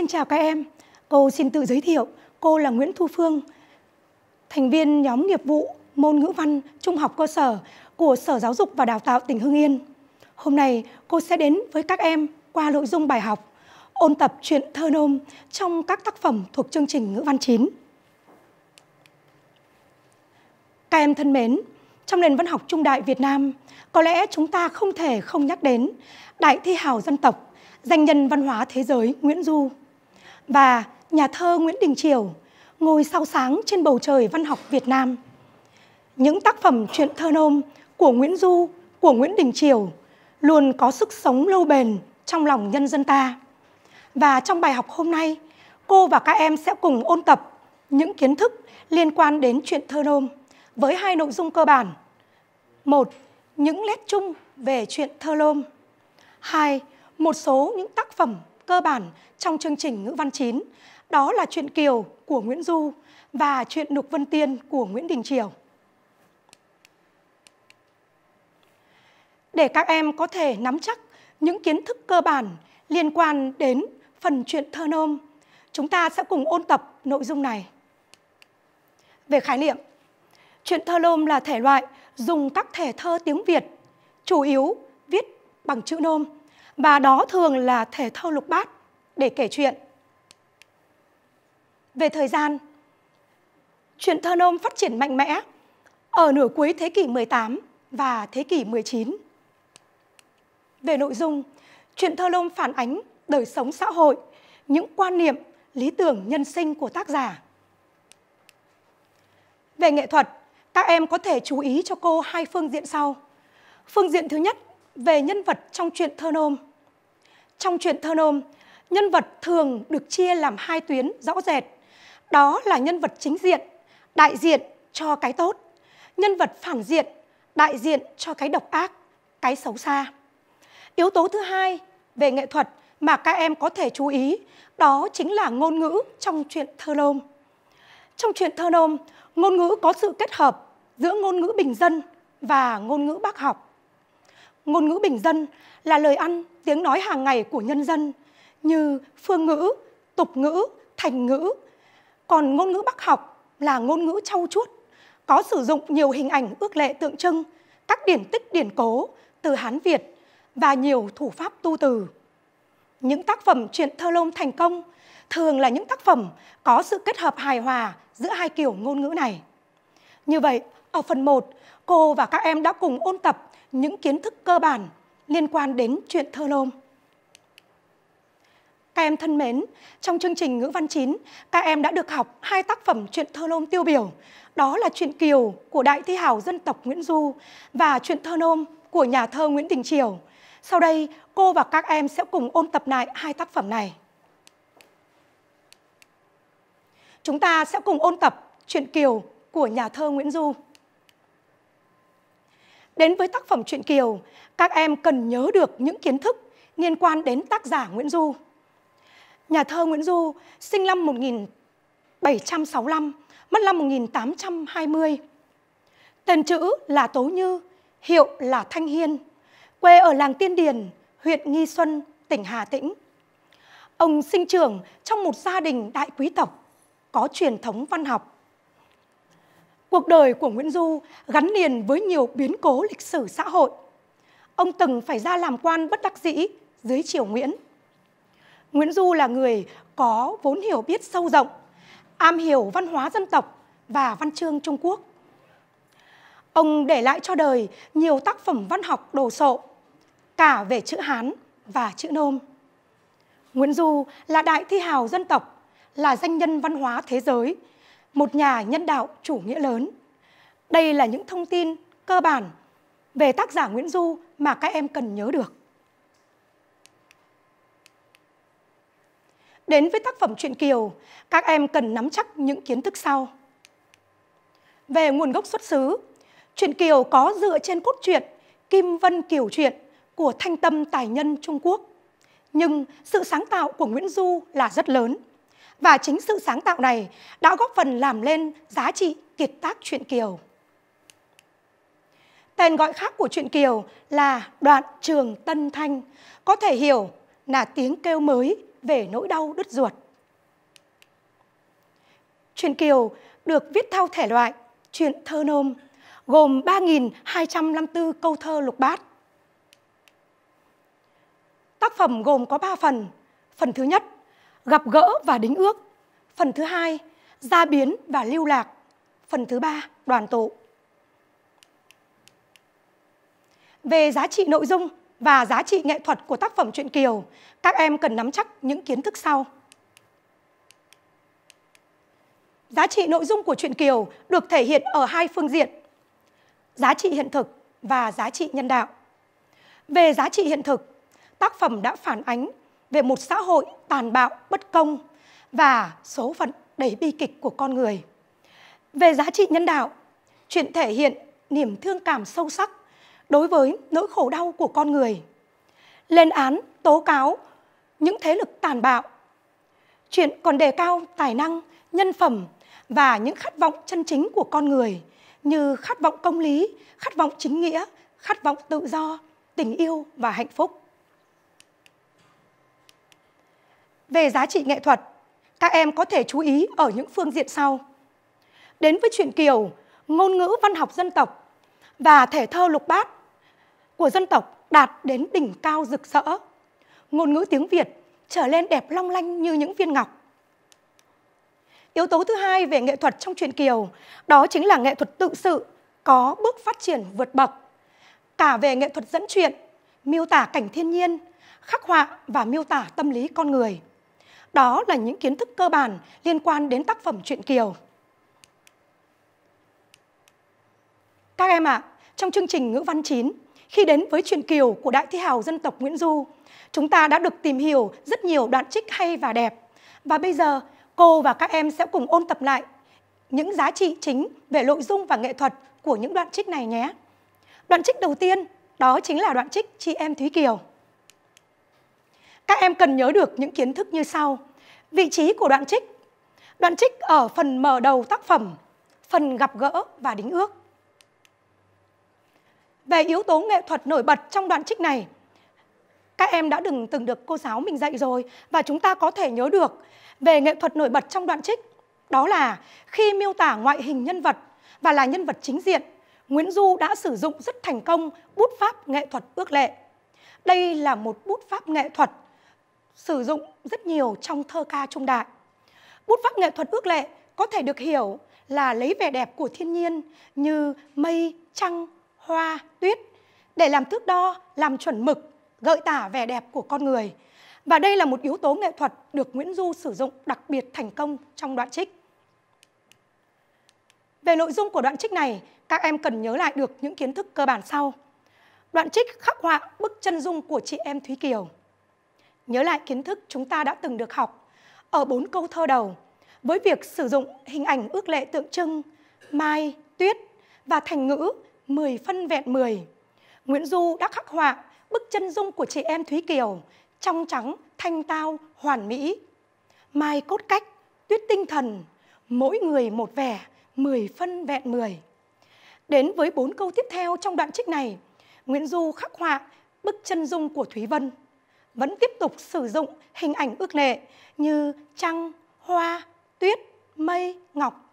Xin chào các em, cô xin tự giới thiệu, cô là Nguyễn Thu Phương, thành viên nhóm nghiệp vụ môn ngữ văn trung học cơ sở của Sở Giáo dục và Đào tạo tỉnh Hưng Yên. Hôm nay cô sẽ đến với các em qua nội dung bài học ôn tập truyện thơ nôm trong các tác phẩm thuộc chương trình ngữ văn 9. Các em thân mến, trong nền văn học trung đại Việt Nam, có lẽ chúng ta không thể không nhắc đến đại thi hào dân tộc, danh nhân văn hóa thế giới Nguyễn Du và nhà thơ Nguyễn Đình Triều ngồi sao sáng trên bầu trời văn học Việt Nam. Những tác phẩm truyện thơ nôm của Nguyễn Du, của Nguyễn Đình Triều luôn có sức sống lâu bền trong lòng nhân dân ta. Và trong bài học hôm nay, cô và các em sẽ cùng ôn tập những kiến thức liên quan đến truyện thơ nôm với hai nội dung cơ bản. Một, những nét chung về truyện thơ nôm. Hai, một số những tác phẩm cơ bản trong chương trình ngữ văn 9, đó là chuyện Kiều của Nguyễn Du và chuyện Lục Vân Tiên của Nguyễn Đình Triều. Để các em có thể nắm chắc những kiến thức cơ bản liên quan đến phần chuyện thơ nôm, chúng ta sẽ cùng ôn tập nội dung này. Về khái niệm, chuyện thơ nôm là thể loại dùng các thể thơ tiếng Việt, chủ yếu viết bằng chữ nôm và đó thường là thể thơ lục bát để kể chuyện. Về thời gian, truyện thơ nôm phát triển mạnh mẽ ở nửa cuối thế kỷ 18 và thế kỷ 19. Về nội dung, truyện thơ nôm phản ánh đời sống xã hội, những quan niệm, lý tưởng nhân sinh của tác giả. Về nghệ thuật, các em có thể chú ý cho cô hai phương diện sau. Phương diện thứ nhất về nhân vật trong truyện thơ nôm. Trong truyện thơ nôm, nhân vật thường được chia làm hai tuyến rõ rệt. Đó là nhân vật chính diện, đại diện cho cái tốt, nhân vật phản diện, đại diện cho cái độc ác, cái xấu xa. Yếu tố thứ hai về nghệ thuật mà các em có thể chú ý đó chính là ngôn ngữ trong truyện thơ nôm. Trong truyện thơ nôm, ngôn ngữ có sự kết hợp giữa ngôn ngữ bình dân và ngôn ngữ bác học. Ngôn ngữ bình dân là lời ăn, tiếng nói hàng ngày của nhân dân như phương ngữ, tục ngữ, thành ngữ. Còn ngôn ngữ Bắc học là ngôn ngữ trau chuốt, có sử dụng nhiều hình ảnh ước lệ tượng trưng, các điển tích điển cố từ Hán Việt và nhiều thủ pháp tu từ. Những tác phẩm truyện thơ lông thành công thường là những tác phẩm có sự kết hợp hài hòa giữa hai kiểu ngôn ngữ này. Như vậy, ở phần 1, cô và các em đã cùng ôn tập những kiến thức cơ bản liên quan đến chuyện thơ lôm. Các em thân mến, trong chương trình ngữ văn 9, các em đã được học hai tác phẩm truyện thơ nôm tiêu biểu. Đó là truyện Kiều của đại thi hào dân tộc Nguyễn Du và truyện thơ nôm của nhà thơ Nguyễn Đình Triều. Sau đây, cô và các em sẽ cùng ôn tập lại hai tác phẩm này. Chúng ta sẽ cùng ôn tập truyện Kiều của nhà thơ Nguyễn Du. Đến với tác phẩm truyện Kiều, các em cần nhớ được những kiến thức liên quan đến tác giả Nguyễn Du. Nhà thơ Nguyễn Du sinh năm 1765, mất năm 1820. Tên chữ là Tố Như, hiệu là Thanh Hiên, quê ở làng Tiên Điền, huyện Nghi Xuân, tỉnh Hà Tĩnh. Ông sinh trưởng trong một gia đình đại quý tộc, có truyền thống văn học. Cuộc đời của Nguyễn Du gắn liền với nhiều biến cố lịch sử xã hội. Ông từng phải ra làm quan bất đắc dĩ dưới triều Nguyễn. Nguyễn Du là người có vốn hiểu biết sâu rộng, am hiểu văn hóa dân tộc và văn chương Trung Quốc. Ông để lại cho đời nhiều tác phẩm văn học đồ sộ, cả về chữ Hán và chữ Nôm. Nguyễn Du là đại thi hào dân tộc, là danh nhân văn hóa thế giới – một nhà nhân đạo chủ nghĩa lớn. Đây là những thông tin cơ bản về tác giả Nguyễn Du mà các em cần nhớ được. Đến với tác phẩm truyện Kiều, các em cần nắm chắc những kiến thức sau. Về nguồn gốc xuất xứ, truyện Kiều có dựa trên cốt truyện Kim Vân Kiều truyện của Thanh Tâm Tài Nhân Trung Quốc. Nhưng sự sáng tạo của Nguyễn Du là rất lớn – và chính sự sáng tạo này đã góp phần làm lên giá trị kiệt tác truyện Kiều. Tên gọi khác của truyện Kiều là đoạn trường Tân Thanh, có thể hiểu là tiếng kêu mới về nỗi đau đứt ruột. Truyện Kiều được viết theo thể loại truyện thơ nôm, gồm 3.254 câu thơ lục bát. Tác phẩm gồm có 3 phần. Phần thứ nhất gặp gỡ và đính ước. Phần thứ hai, gia biến và lưu lạc. Phần thứ ba, đoàn tụ. Về giá trị nội dung và giá trị nghệ thuật của tác phẩm truyện Kiều, các em cần nắm chắc những kiến thức sau. Giá trị nội dung của truyện Kiều được thể hiện ở hai phương diện, giá trị hiện thực và giá trị nhân đạo. Về giá trị hiện thực, tác phẩm đã phản ánh về một xã hội tàn bạo, bất công và số phận đầy bi kịch của con người. Về giá trị nhân đạo, chuyện thể hiện niềm thương cảm sâu sắc đối với nỗi khổ đau của con người. Lên án, tố cáo những thế lực tàn bạo. Chuyện còn đề cao tài năng, nhân phẩm và những khát vọng chân chính của con người như khát vọng công lý, khát vọng chính nghĩa, khát vọng tự do, tình yêu và hạnh phúc. về giá trị nghệ thuật, các em có thể chú ý ở những phương diện sau. Đến với truyện Kiều, ngôn ngữ văn học dân tộc và thể thơ lục bát của dân tộc đạt đến đỉnh cao rực rỡ. Ngôn ngữ tiếng Việt trở lên đẹp long lanh như những viên ngọc. Yếu tố thứ hai về nghệ thuật trong truyện Kiều đó chính là nghệ thuật tự sự có bước phát triển vượt bậc. Cả về nghệ thuật dẫn truyện, miêu tả cảnh thiên nhiên, khắc họa và miêu tả tâm lý con người. Đó là những kiến thức cơ bản liên quan đến tác phẩm truyện Kiều. Các em ạ, à, trong chương trình ngữ văn 9, khi đến với truyện Kiều của đại thi hào dân tộc Nguyễn Du, chúng ta đã được tìm hiểu rất nhiều đoạn trích hay và đẹp. Và bây giờ, cô và các em sẽ cùng ôn tập lại những giá trị chính về nội dung và nghệ thuật của những đoạn trích này nhé. Đoạn trích đầu tiên đó chính là đoạn trích Chị em Thúy Kiều. Các em cần nhớ được những kiến thức như sau. Vị trí của đoạn trích. Đoạn trích ở phần mở đầu tác phẩm, phần gặp gỡ và đính ước. Về yếu tố nghệ thuật nổi bật trong đoạn trích này, các em đã từng từng được cô giáo mình dạy rồi và chúng ta có thể nhớ được về nghệ thuật nổi bật trong đoạn trích đó là khi miêu tả ngoại hình nhân vật và là nhân vật chính diện, Nguyễn Du đã sử dụng rất thành công bút pháp nghệ thuật ước lệ. Đây là một bút pháp nghệ thuật sử dụng rất nhiều trong thơ ca trung đại. Bút pháp nghệ thuật ước lệ có thể được hiểu là lấy vẻ đẹp của thiên nhiên như mây, trăng, hoa, tuyết để làm thước đo, làm chuẩn mực, gợi tả vẻ đẹp của con người. Và đây là một yếu tố nghệ thuật được Nguyễn Du sử dụng đặc biệt thành công trong đoạn trích. Về nội dung của đoạn trích này, các em cần nhớ lại được những kiến thức cơ bản sau. Đoạn trích khắc họa bức chân dung của chị em Thúy Kiều – nhớ lại kiến thức chúng ta đã từng được học ở bốn câu thơ đầu với việc sử dụng hình ảnh ước lệ tượng trưng mai, tuyết và thành ngữ mười phân vẹn mười Nguyễn Du đã khắc họa bức chân dung của chị em Thúy Kiều trong trắng, thanh tao, hoàn mỹ. Mai cốt cách, tuyết tinh thần, mỗi người một vẻ, mười phân vẹn mười Đến với bốn câu tiếp theo trong đoạn trích này, Nguyễn Du khắc họa bức chân dung của Thúy Vân vẫn tiếp tục sử dụng hình ảnh ước lệ như trăng, hoa, tuyết, mây, ngọc.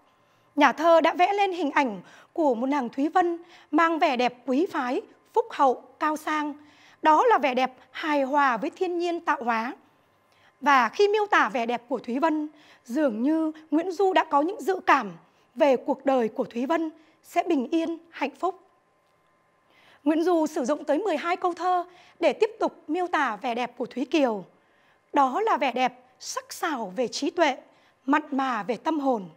Nhà thơ đã vẽ lên hình ảnh của một nàng Thúy Vân mang vẻ đẹp quý phái, phúc hậu, cao sang. Đó là vẻ đẹp hài hòa với thiên nhiên tạo hóa. Và khi miêu tả vẻ đẹp của Thúy Vân, dường như Nguyễn Du đã có những dự cảm về cuộc đời của Thúy Vân sẽ bình yên, hạnh phúc. Nguyễn Du sử dụng tới 12 câu thơ để tiếp tục miêu tả vẻ đẹp của Thúy Kiều. Đó là vẻ đẹp sắc sảo về trí tuệ, mặn mà về tâm hồn.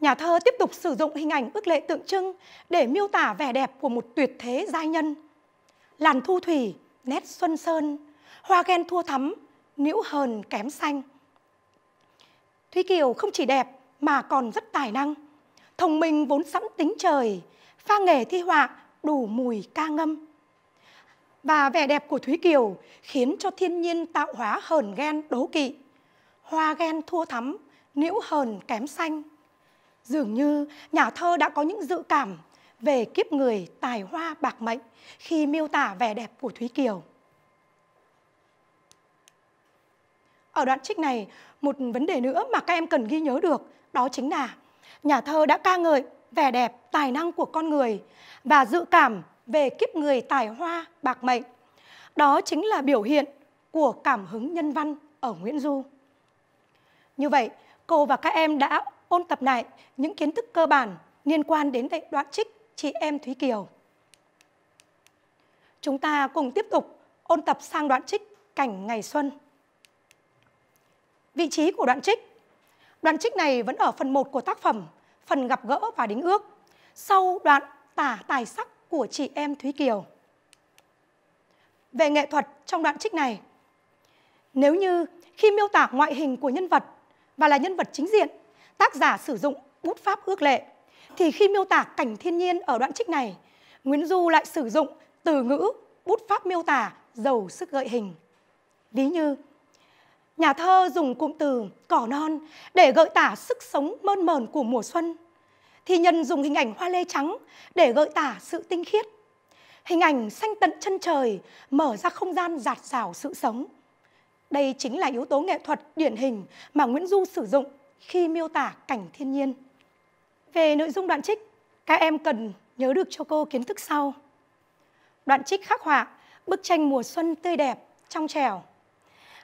Nhà thơ tiếp tục sử dụng hình ảnh ước lệ tượng trưng để miêu tả vẻ đẹp của một tuyệt thế giai nhân. Làn thu thủy, nét xuân sơn, hoa ghen thua thắm, nữ hờn kém xanh. Thúy Kiều không chỉ đẹp mà còn rất tài năng. Thông minh vốn sẵn tính trời, pha nghề thi họa đủ mùi ca ngâm. Và vẻ đẹp của Thúy Kiều khiến cho thiên nhiên tạo hóa hờn ghen đố kỵ. Hoa ghen thua thắm, liễu hờn kém xanh. Dường như nhà thơ đã có những dự cảm về kiếp người tài hoa bạc mệnh khi miêu tả vẻ đẹp của Thúy Kiều. Ở đoạn trích này, một vấn đề nữa mà các em cần ghi nhớ được đó chính là nhà thơ đã ca ngợi vẻ đẹp, tài năng của con người và dự cảm về kiếp người tài hoa, bạc mệnh. Đó chính là biểu hiện của cảm hứng nhân văn ở Nguyễn Du. Như vậy, cô và các em đã ôn tập lại những kiến thức cơ bản liên quan đến đoạn trích chị em Thúy Kiều. Chúng ta cùng tiếp tục ôn tập sang đoạn trích Cảnh ngày xuân. Vị trí của đoạn trích Đoạn trích này vẫn ở phần 1 của tác phẩm phần gặp gỡ và đính ước sau đoạn tả tài sắc của chị em Thúy Kiều. Về nghệ thuật trong đoạn trích này, nếu như khi miêu tả ngoại hình của nhân vật và là nhân vật chính diện, tác giả sử dụng bút pháp ước lệ, thì khi miêu tả cảnh thiên nhiên ở đoạn trích này, Nguyễn Du lại sử dụng từ ngữ bút pháp miêu tả giàu sức gợi hình. Ví như nhà thơ dùng cụm từ cỏ non để gợi tả sức sống mơn mờn của mùa xuân. Thì nhân dùng hình ảnh hoa lê trắng để gợi tả sự tinh khiết. Hình ảnh xanh tận chân trời mở ra không gian giạt rào sự sống. Đây chính là yếu tố nghệ thuật điển hình mà Nguyễn Du sử dụng khi miêu tả cảnh thiên nhiên. Về nội dung đoạn trích, các em cần nhớ được cho cô kiến thức sau. Đoạn trích khắc họa bức tranh mùa xuân tươi đẹp, trong trẻo,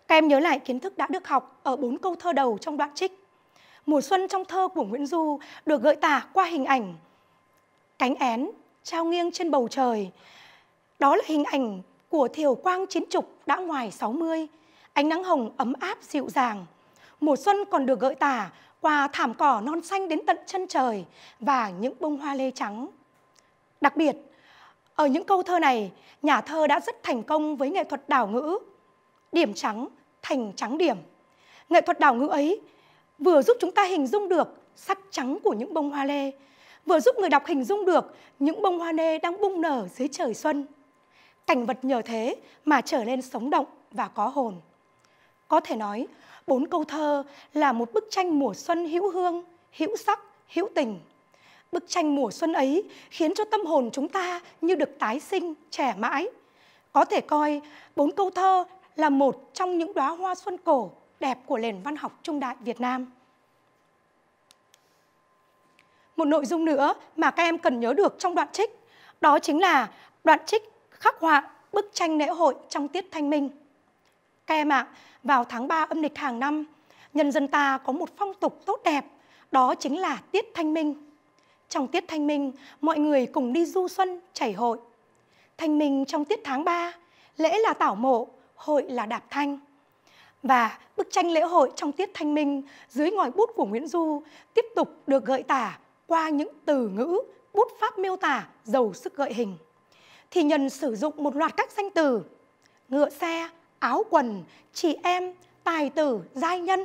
các em nhớ lại kiến thức đã được học ở bốn câu thơ đầu trong đoạn trích. Mùa xuân trong thơ của Nguyễn Du được gợi tả qua hình ảnh cánh én trao nghiêng trên bầu trời. Đó là hình ảnh của Thiều Quang Chiến Trục đã ngoài 60, ánh nắng hồng ấm áp dịu dàng. Mùa xuân còn được gợi tả qua thảm cỏ non xanh đến tận chân trời và những bông hoa lê trắng. Đặc biệt, ở những câu thơ này, nhà thơ đã rất thành công với nghệ thuật đảo ngữ điểm trắng thành trắng điểm. Nghệ thuật đảo ngữ ấy vừa giúp chúng ta hình dung được sắc trắng của những bông hoa lê, vừa giúp người đọc hình dung được những bông hoa lê đang bung nở dưới trời xuân. Cảnh vật nhờ thế mà trở nên sống động và có hồn. Có thể nói, bốn câu thơ là một bức tranh mùa xuân hữu hương, hữu sắc, hữu tình. Bức tranh mùa xuân ấy khiến cho tâm hồn chúng ta như được tái sinh, trẻ mãi. Có thể coi bốn câu thơ là một trong những đóa hoa xuân cổ đẹp của nền văn học trung đại Việt Nam. Một nội dung nữa mà các em cần nhớ được trong đoạn trích, đó chính là đoạn trích khắc họa bức tranh lễ hội trong tiết thanh minh. Các em ạ, à, vào tháng 3 âm lịch hàng năm, nhân dân ta có một phong tục tốt đẹp, đó chính là tiết thanh minh. Trong tiết thanh minh, mọi người cùng đi du xuân, chảy hội. Thanh minh trong tiết tháng 3, lễ là tảo mộ, hội là đạp thanh. Và bức tranh lễ hội trong tiết thanh minh dưới ngòi bút của Nguyễn Du tiếp tục được gợi tả qua những từ ngữ bút pháp miêu tả giàu sức gợi hình. Thì nhân sử dụng một loạt các danh từ ngựa xe, áo quần, chị em, tài tử, giai nhân,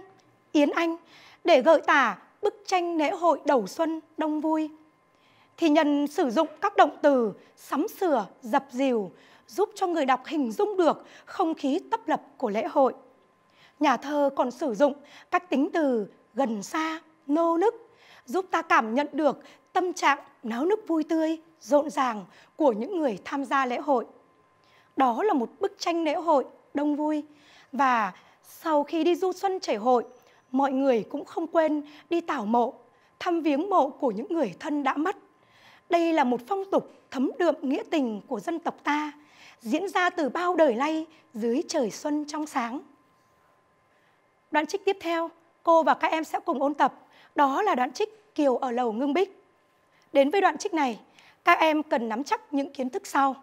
yến anh để gợi tả bức tranh lễ hội đầu xuân đông vui. Thì nhân sử dụng các động từ sắm sửa, dập dìu, giúp cho người đọc hình dung được không khí tấp lập của lễ hội. Nhà thơ còn sử dụng các tính từ gần xa, nô nức, giúp ta cảm nhận được tâm trạng náo nức vui tươi, rộn ràng của những người tham gia lễ hội. Đó là một bức tranh lễ hội đông vui và sau khi đi du xuân chảy hội, mọi người cũng không quên đi tảo mộ, thăm viếng mộ của những người thân đã mất. Đây là một phong tục thấm đượm nghĩa tình của dân tộc ta diễn ra từ bao đời nay dưới trời xuân trong sáng. Đoạn trích tiếp theo, cô và các em sẽ cùng ôn tập, đó là đoạn trích Kiều ở lầu ngưng bích. Đến với đoạn trích này, các em cần nắm chắc những kiến thức sau.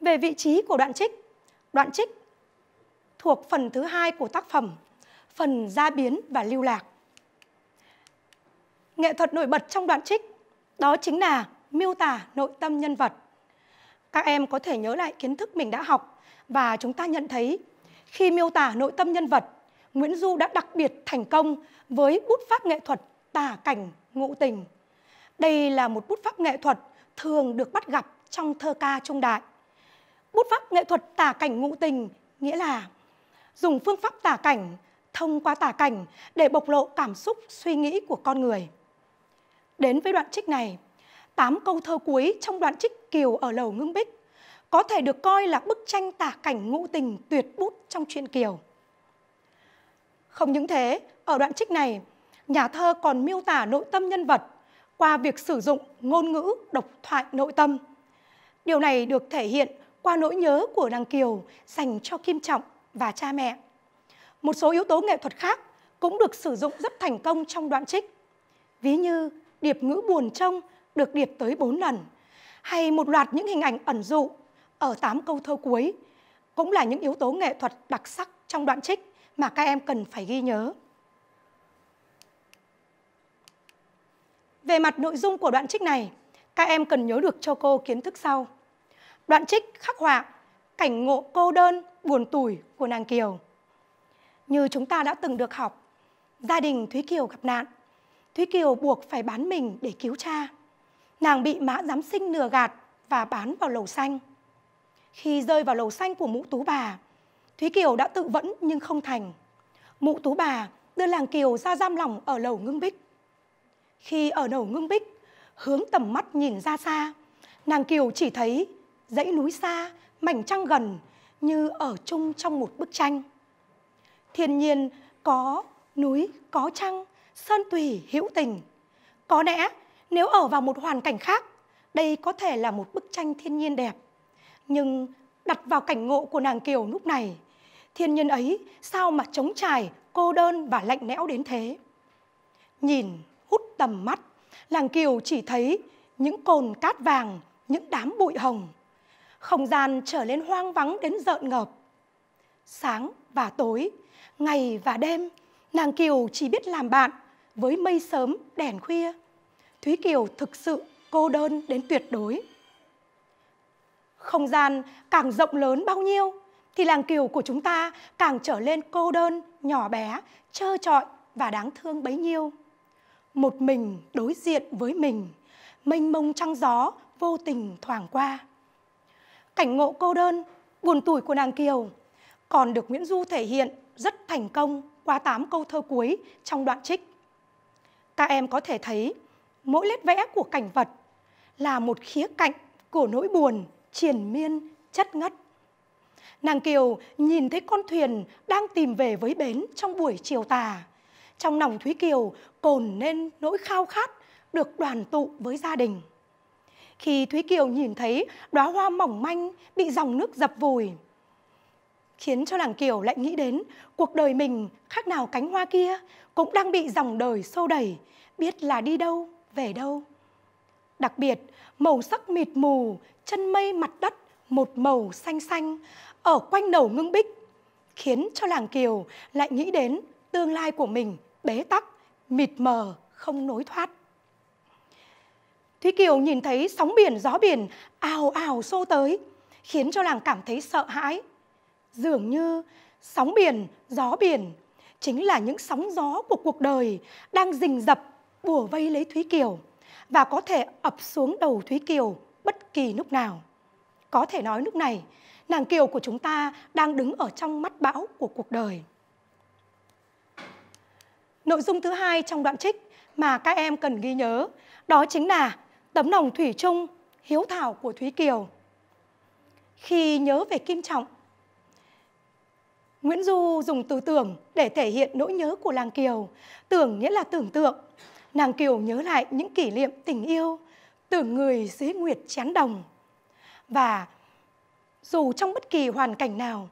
Về vị trí của đoạn trích, đoạn trích thuộc phần thứ hai của tác phẩm, phần gia biến và lưu lạc. Nghệ thuật nổi bật trong đoạn trích đó chính là miêu tả nội tâm nhân vật các em có thể nhớ lại kiến thức mình đã học và chúng ta nhận thấy khi miêu tả nội tâm nhân vật, Nguyễn Du đã đặc biệt thành công với bút pháp nghệ thuật tả cảnh ngụ tình. Đây là một bút pháp nghệ thuật thường được bắt gặp trong thơ ca trung đại. Bút pháp nghệ thuật tả cảnh ngụ tình nghĩa là dùng phương pháp tả cảnh thông qua tả cảnh để bộc lộ cảm xúc suy nghĩ của con người. Đến với đoạn trích này, 8 câu thơ cuối trong đoạn trích Kiều ở Lầu Ngưng Bích có thể được coi là bức tranh tả cảnh ngụ tình tuyệt bút trong truyện Kiều. Không những thế, ở đoạn trích này, nhà thơ còn miêu tả nội tâm nhân vật qua việc sử dụng ngôn ngữ độc thoại nội tâm. Điều này được thể hiện qua nỗi nhớ của nàng Kiều dành cho Kim Trọng và cha mẹ. Một số yếu tố nghệ thuật khác cũng được sử dụng rất thành công trong đoạn trích. Ví như điệp ngữ buồn trông được điệp tới bốn lần hay một loạt những hình ảnh ẩn dụ ở tám câu thơ cuối cũng là những yếu tố nghệ thuật đặc sắc trong đoạn trích mà các em cần phải ghi nhớ. Về mặt nội dung của đoạn trích này, các em cần nhớ được cho cô kiến thức sau. Đoạn trích khắc họa cảnh ngộ cô đơn, buồn tủi của nàng Kiều. Như chúng ta đã từng được học, gia đình Thúy Kiều gặp nạn. Thúy Kiều buộc phải bán mình để cứu cha nàng bị mã giám sinh lừa gạt và bán vào lầu xanh. Khi rơi vào lầu xanh của mụ tú bà, Thúy Kiều đã tự vẫn nhưng không thành. Mụ tú bà đưa làng Kiều ra giam lỏng ở lầu ngưng bích. Khi ở lầu ngưng bích, hướng tầm mắt nhìn ra xa, nàng Kiều chỉ thấy dãy núi xa, mảnh trăng gần như ở chung trong một bức tranh. Thiên nhiên có núi, có trăng, sơn tùy hữu tình. Có lẽ nếu ở vào một hoàn cảnh khác, đây có thể là một bức tranh thiên nhiên đẹp. Nhưng đặt vào cảnh ngộ của nàng Kiều lúc này, thiên nhiên ấy sao mà trống trải, cô đơn và lạnh lẽo đến thế? Nhìn, hút tầm mắt, nàng Kiều chỉ thấy những cồn cát vàng, những đám bụi hồng. Không gian trở lên hoang vắng đến rợn ngợp. Sáng và tối, ngày và đêm, nàng Kiều chỉ biết làm bạn với mây sớm, đèn khuya. Thúy Kiều thực sự cô đơn đến tuyệt đối. Không gian càng rộng lớn bao nhiêu thì làng Kiều của chúng ta càng trở lên cô đơn, nhỏ bé, trơ trọi và đáng thương bấy nhiêu. Một mình đối diện với mình, mênh mông trăng gió vô tình thoảng qua. Cảnh ngộ cô đơn, buồn tủi của nàng Kiều còn được Nguyễn Du thể hiện rất thành công qua 8 câu thơ cuối trong đoạn trích. Các em có thể thấy mỗi nét vẽ của cảnh vật là một khía cạnh của nỗi buồn triền miên chất ngất. Nàng Kiều nhìn thấy con thuyền đang tìm về với bến trong buổi chiều tà. Trong lòng Thúy Kiều cồn nên nỗi khao khát được đoàn tụ với gia đình. Khi Thúy Kiều nhìn thấy đóa hoa mỏng manh bị dòng nước dập vùi, khiến cho nàng Kiều lại nghĩ đến cuộc đời mình khác nào cánh hoa kia cũng đang bị dòng đời xô đẩy, biết là đi đâu về đâu. Đặc biệt, màu sắc mịt mù, chân mây mặt đất một màu xanh xanh ở quanh đầu ngưng bích, khiến cho làng Kiều lại nghĩ đến tương lai của mình bế tắc, mịt mờ, không nối thoát. Thúy Kiều nhìn thấy sóng biển, gió biển ào ào xô tới, khiến cho làng cảm thấy sợ hãi. Dường như sóng biển, gió biển chính là những sóng gió của cuộc đời đang rình dập bùa vây lấy Thúy Kiều và có thể ập xuống đầu Thúy Kiều bất kỳ lúc nào. Có thể nói lúc này, nàng Kiều của chúng ta đang đứng ở trong mắt bão của cuộc đời. Nội dung thứ hai trong đoạn trích mà các em cần ghi nhớ đó chính là tấm lòng thủy chung, hiếu thảo của Thúy Kiều. Khi nhớ về Kim Trọng, Nguyễn Du dùng từ tưởng để thể hiện nỗi nhớ của làng Kiều. Tưởng nghĩa là tưởng tượng, Nàng Kiều nhớ lại những kỷ niệm tình yêu Tưởng người dưới nguyệt chán đồng Và dù trong bất kỳ hoàn cảnh nào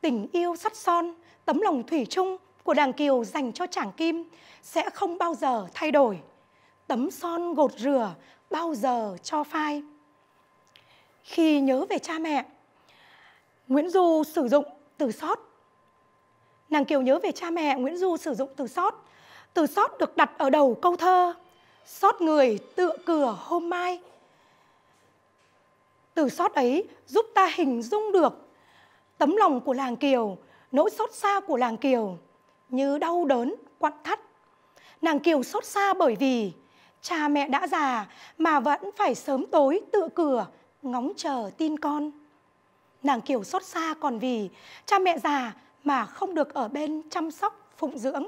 Tình yêu sắt son, tấm lòng thủy chung của nàng Kiều dành cho chàng Kim Sẽ không bao giờ thay đổi Tấm son gột rửa bao giờ cho phai Khi nhớ về cha mẹ Nguyễn Du sử dụng từ sót Nàng Kiều nhớ về cha mẹ Nguyễn Du sử dụng từ sót từ sót được đặt ở đầu câu thơ sót người tựa cửa hôm mai từ sót ấy giúp ta hình dung được tấm lòng của làng kiều nỗi xót xa của làng kiều như đau đớn quặn thắt nàng kiều xót xa bởi vì cha mẹ đã già mà vẫn phải sớm tối tựa cửa ngóng chờ tin con nàng kiều xót xa còn vì cha mẹ già mà không được ở bên chăm sóc phụng dưỡng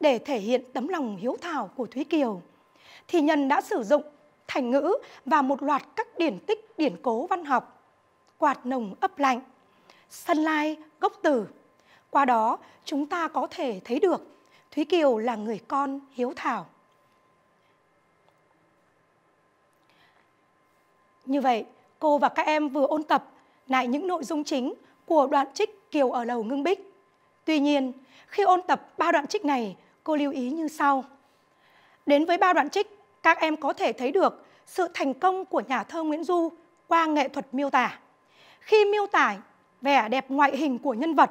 để thể hiện tấm lòng hiếu thảo của Thúy Kiều. Thì nhân đã sử dụng thành ngữ và một loạt các điển tích điển cố văn học, quạt nồng ấp lạnh, sân lai gốc tử. Qua đó, chúng ta có thể thấy được Thúy Kiều là người con hiếu thảo. Như vậy, cô và các em vừa ôn tập lại những nội dung chính của đoạn trích Kiều ở lầu ngưng bích. Tuy nhiên, khi ôn tập ba đoạn trích này, cô lưu ý như sau. Đến với ba đoạn trích, các em có thể thấy được sự thành công của nhà thơ Nguyễn Du qua nghệ thuật miêu tả. Khi miêu tả vẻ đẹp ngoại hình của nhân vật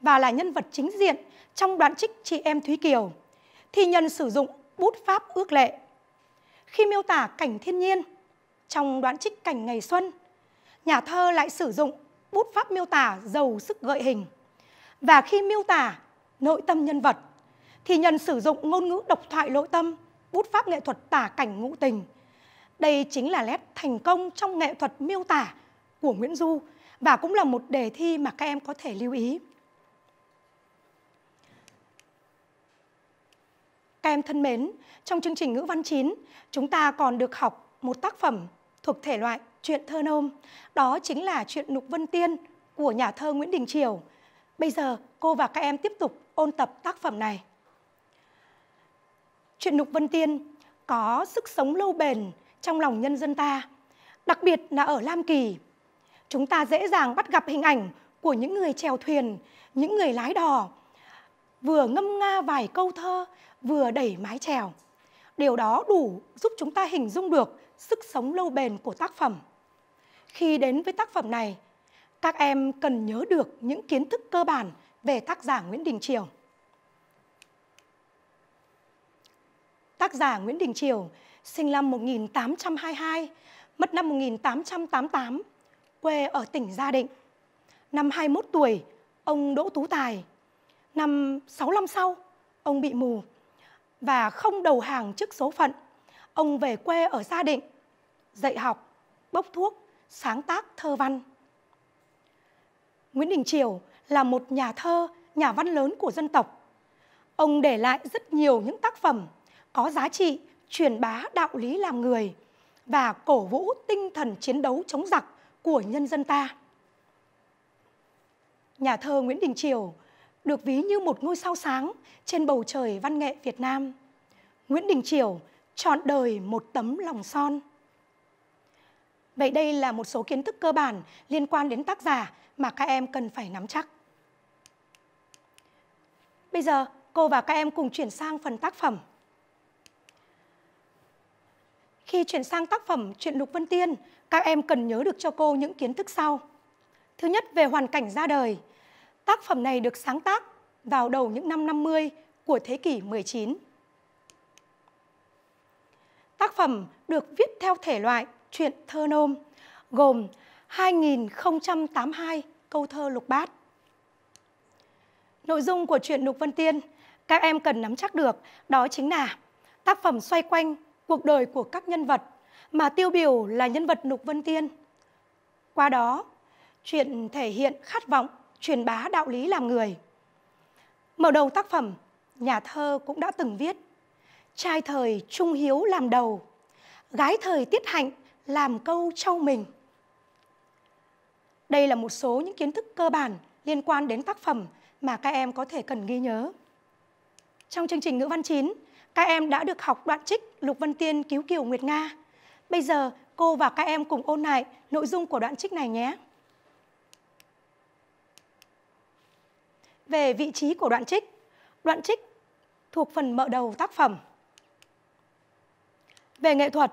và là nhân vật chính diện trong đoạn trích Chị em Thúy Kiều, thì nhân sử dụng bút pháp ước lệ. Khi miêu tả cảnh thiên nhiên, trong đoạn trích cảnh ngày xuân, nhà thơ lại sử dụng bút pháp miêu tả giàu sức gợi hình. Và khi miêu tả nội tâm nhân vật, thì Nhân sử dụng ngôn ngữ độc thoại lỗi tâm, bút pháp nghệ thuật tả cảnh ngũ tình. Đây chính là nét thành công trong nghệ thuật miêu tả của Nguyễn Du và cũng là một đề thi mà các em có thể lưu ý. Các em thân mến, trong chương trình ngữ văn 9, chúng ta còn được học một tác phẩm thuộc thể loại truyện thơ nôm. Đó chính là truyện Nục Vân Tiên của nhà thơ Nguyễn Đình Triều. Bây giờ, cô và các em tiếp tục ôn tập tác phẩm này. Chuyện Nục Vân Tiên có sức sống lâu bền trong lòng nhân dân ta, đặc biệt là ở Lam Kỳ. Chúng ta dễ dàng bắt gặp hình ảnh của những người chèo thuyền, những người lái đò, vừa ngâm nga vài câu thơ, vừa đẩy mái chèo. Điều đó đủ giúp chúng ta hình dung được sức sống lâu bền của tác phẩm. Khi đến với tác phẩm này, các em cần nhớ được những kiến thức cơ bản về tác giả Nguyễn Đình Triều. tác giả Nguyễn Đình Triều, sinh năm 1822, mất năm 1888, quê ở tỉnh Gia Định. Năm 21 tuổi, ông Đỗ Tú Tài. Năm 6 năm sau, ông bị mù và không đầu hàng trước số phận. Ông về quê ở Gia Định, dạy học, bốc thuốc, sáng tác thơ văn. Nguyễn Đình Triều là một nhà thơ, nhà văn lớn của dân tộc. Ông để lại rất nhiều những tác phẩm có giá trị truyền bá đạo lý làm người và cổ vũ tinh thần chiến đấu chống giặc của nhân dân ta. Nhà thơ Nguyễn Đình Triều được ví như một ngôi sao sáng trên bầu trời văn nghệ Việt Nam. Nguyễn Đình Triều chọn đời một tấm lòng son. Vậy đây là một số kiến thức cơ bản liên quan đến tác giả mà các em cần phải nắm chắc. Bây giờ, cô và các em cùng chuyển sang phần tác phẩm. Khi chuyển sang tác phẩm Chuyện Lục Vân Tiên, các em cần nhớ được cho cô những kiến thức sau. Thứ nhất về hoàn cảnh ra đời. Tác phẩm này được sáng tác vào đầu những năm 50 của thế kỷ 19. Tác phẩm được viết theo thể loại truyện thơ nôm, gồm 2082 câu thơ lục bát. Nội dung của truyện Lục Vân Tiên, các em cần nắm chắc được đó chính là tác phẩm xoay quanh cuộc đời của các nhân vật mà tiêu biểu là nhân vật Nục Vân Tiên. Qua đó, chuyện thể hiện khát vọng, truyền bá đạo lý làm người. Mở đầu tác phẩm, nhà thơ cũng đã từng viết Trai thời trung hiếu làm đầu, gái thời tiết hạnh làm câu trâu mình. Đây là một số những kiến thức cơ bản liên quan đến tác phẩm mà các em có thể cần ghi nhớ. Trong chương trình ngữ văn 9, các em đã được học đoạn trích Lục Vân Tiên cứu Kiều Nguyệt Nga. Bây giờ cô và các em cùng ôn lại nội dung của đoạn trích này nhé. Về vị trí của đoạn trích, đoạn trích thuộc phần mở đầu tác phẩm. Về nghệ thuật,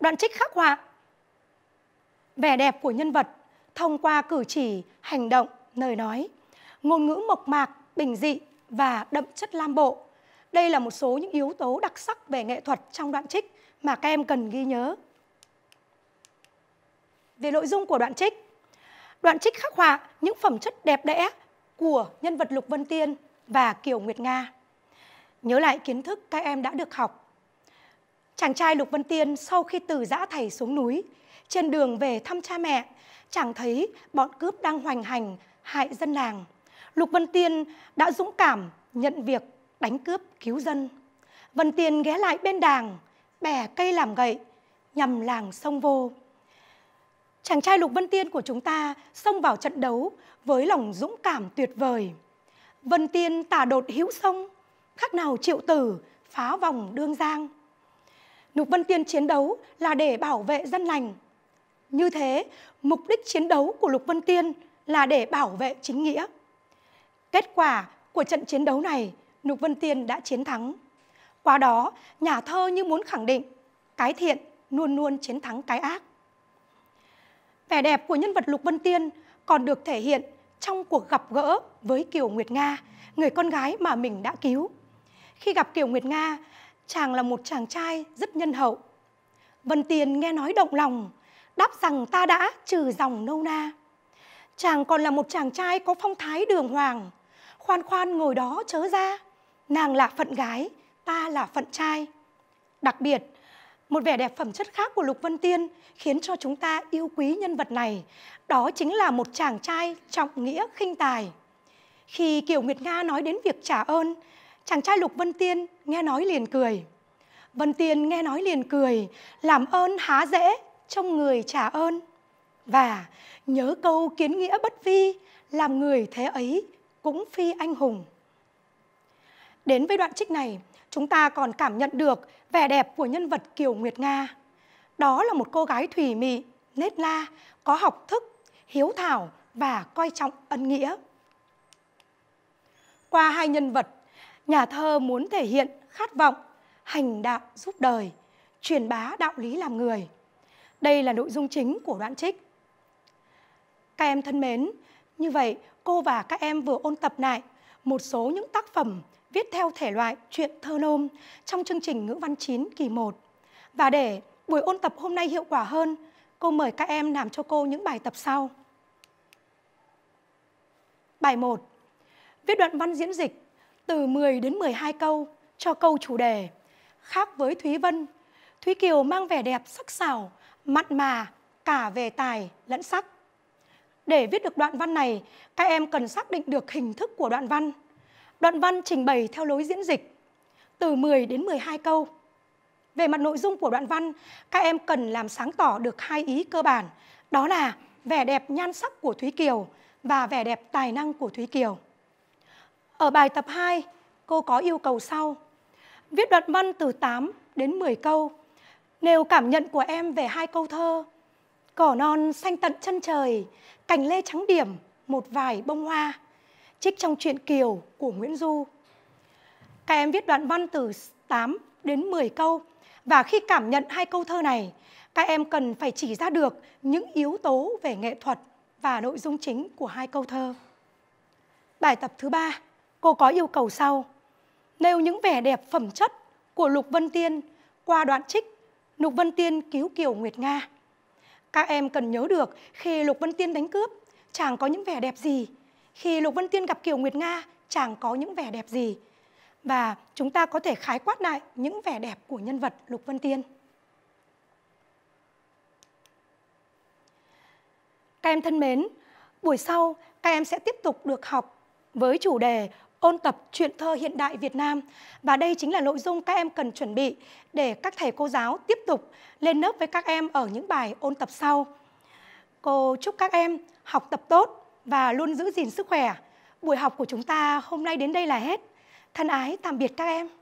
đoạn trích khắc họa vẻ đẹp của nhân vật thông qua cử chỉ, hành động, lời nói, ngôn ngữ mộc mạc, bình dị và đậm chất lam bộ. Đây là một số những yếu tố đặc sắc về nghệ thuật trong đoạn trích mà các em cần ghi nhớ. Về nội dung của đoạn trích, đoạn trích khắc họa những phẩm chất đẹp đẽ của nhân vật Lục Vân Tiên và Kiều Nguyệt Nga. Nhớ lại kiến thức các em đã được học. Chàng trai Lục Vân Tiên sau khi từ giã thầy xuống núi, trên đường về thăm cha mẹ, chàng thấy bọn cướp đang hoành hành hại dân làng. Lục Vân Tiên đã dũng cảm nhận việc đánh cướp cứu dân. Vân Tiên ghé lại bên đàng, bẻ cây làm gậy, nhằm làng sông vô. Chàng trai Lục Vân Tiên của chúng ta xông vào trận đấu với lòng dũng cảm tuyệt vời. Vân Tiên tả đột hữu sông, khác nào triệu tử phá vòng đương giang. Lục Vân Tiên chiến đấu là để bảo vệ dân lành. Như thế, mục đích chiến đấu của Lục Vân Tiên là để bảo vệ chính nghĩa. Kết quả của trận chiến đấu này Nục Vân Tiên đã chiến thắng. Qua đó, nhà thơ như muốn khẳng định cái thiện luôn luôn chiến thắng cái ác. Vẻ đẹp của nhân vật Lục Vân Tiên còn được thể hiện trong cuộc gặp gỡ với Kiều Nguyệt Nga, người con gái mà mình đã cứu. Khi gặp Kiều Nguyệt Nga, chàng là một chàng trai rất nhân hậu. Vân Tiên nghe nói động lòng, đáp rằng ta đã trừ dòng nâu na. Chàng còn là một chàng trai có phong thái đường hoàng, khoan khoan ngồi đó chớ ra nàng là phận gái, ta là phận trai. Đặc biệt, một vẻ đẹp phẩm chất khác của Lục Vân Tiên khiến cho chúng ta yêu quý nhân vật này, đó chính là một chàng trai trọng nghĩa khinh tài. Khi Kiều Nguyệt Nga nói đến việc trả ơn, chàng trai Lục Vân Tiên nghe nói liền cười. Vân Tiên nghe nói liền cười, làm ơn há dễ, trong người trả ơn. Và nhớ câu kiến nghĩa bất vi, làm người thế ấy cũng phi anh hùng. Đến với đoạn trích này, chúng ta còn cảm nhận được vẻ đẹp của nhân vật Kiều Nguyệt Nga. Đó là một cô gái thủy mị, nết la, có học thức, hiếu thảo và coi trọng ân nghĩa. Qua hai nhân vật, nhà thơ muốn thể hiện khát vọng, hành đạo giúp đời, truyền bá đạo lý làm người. Đây là nội dung chính của đoạn trích. Các em thân mến, như vậy cô và các em vừa ôn tập lại một số những tác phẩm viết theo thể loại truyện thơ nôm trong chương trình ngữ văn 9 kỳ 1. Và để buổi ôn tập hôm nay hiệu quả hơn, cô mời các em làm cho cô những bài tập sau. Bài 1. Viết đoạn văn diễn dịch từ 10 đến 12 câu cho câu chủ đề. Khác với Thúy Vân, Thúy Kiều mang vẻ đẹp sắc sảo, mặn mà cả về tài lẫn sắc. Để viết được đoạn văn này, các em cần xác định được hình thức của đoạn văn – Đoạn văn trình bày theo lối diễn dịch từ 10 đến 12 câu. Về mặt nội dung của đoạn văn, các em cần làm sáng tỏ được hai ý cơ bản, đó là vẻ đẹp nhan sắc của Thúy Kiều và vẻ đẹp tài năng của Thúy Kiều. Ở bài tập 2, cô có yêu cầu sau. Viết đoạn văn từ 8 đến 10 câu, nêu cảm nhận của em về hai câu thơ Cỏ non xanh tận chân trời, cành lê trắng điểm, một vài bông hoa trích trong truyện Kiều của Nguyễn Du. Các em viết đoạn văn từ 8 đến 10 câu và khi cảm nhận hai câu thơ này, các em cần phải chỉ ra được những yếu tố về nghệ thuật và nội dung chính của hai câu thơ. Bài tập thứ ba, cô có yêu cầu sau. Nêu những vẻ đẹp phẩm chất của Lục Vân Tiên qua đoạn trích Lục Vân Tiên cứu Kiều Nguyệt Nga. Các em cần nhớ được khi Lục Vân Tiên đánh cướp, chàng có những vẻ đẹp gì khi Lục Vân Tiên gặp Kiều Nguyệt Nga, chàng có những vẻ đẹp gì? Và chúng ta có thể khái quát lại những vẻ đẹp của nhân vật Lục Vân Tiên. Các em thân mến, buổi sau các em sẽ tiếp tục được học với chủ đề ôn tập truyện thơ hiện đại Việt Nam và đây chính là nội dung các em cần chuẩn bị để các thầy cô giáo tiếp tục lên lớp với các em ở những bài ôn tập sau. Cô chúc các em học tập tốt và luôn giữ gìn sức khỏe. Buổi học của chúng ta hôm nay đến đây là hết. Thân ái tạm biệt các em.